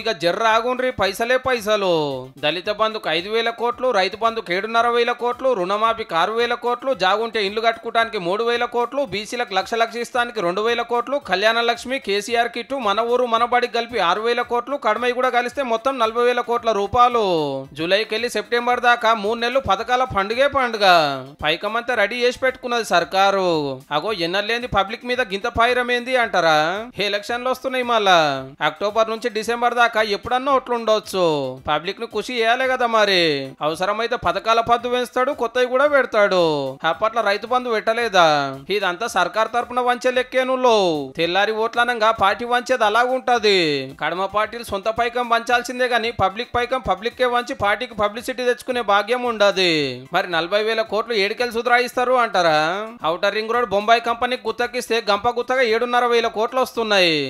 ఇక జర్రాగుండ్రి పైసలే పైసలు దళిత బంధుకు ఐదు వేల కోట్లు రైతు బంధుకు ఏడున్నర వేల కోట్లు రుణమాఫీకి ఆరు వేల కోట్లు జాగుంటే ఇండ్లు కట్టుకోవడానికి మూడు వేల కోట్లు బీసీలకు లక్ష లక్ష ఇస్తానికి రెండు వేల కోట్లు కళ్యాణ లక్ష్మి కేసీఆర్ కిట్టు మన ఊరు మన బడికి కలిపి ఆరు వేల కోట్లు కడమై కూడా కలిస్తే మొత్తం నలభై వేల కోట్ల రూపాయలు జూలైకి వెళ్లి సెప్టెంబర్ దాకా మూడు నెలలు పథకాల పండుగే పండుగ పైకమంతా రెడీ చేసి పెట్టుకున్నది సర్కారు అగో ఎన్నర్లేంది పబ్లిక్ మీద గింత ఏంది అంటారా ఎలక్షన్లు వస్తున్నాయి మళ్ళా అక్టోబర్ నుంచి డిసెంబర్ దాకా ఎప్పుడన్నా ఉండొచ్చు పబ్లిక్ ను కృషి చేయాలి కదా మరి అవసరమైతే పథకాల పద్దు పెంచుతాడు కొత్తవి కూడా పెడతాడు అప్పట్లో రైతు బంధు పెట్టలేదా ఇదంతా సర్కార్ తరపున వంచే లెక్కేనులో తెల్లారి ఓట్లనంగా పార్టీ వంచేది అలాగుంటది కడమ పార్టీలు సొంత పైకం వంచాల్సిందే గాని పబ్లిక్ పైకం కే వంచి పార్టీకి పబ్లిసిటీ తెచ్చుకునే భాగ్యం ఉండదు మరి నలభై వేల కోట్లు ఏడుకెళ్ళి సుధరాయిస్తారు అంటారా outer ring road Bombay company గుత్తకిస్తే గంప గుత్తగా ఏడున్నర వేల కోట్లు వస్తున్నాయి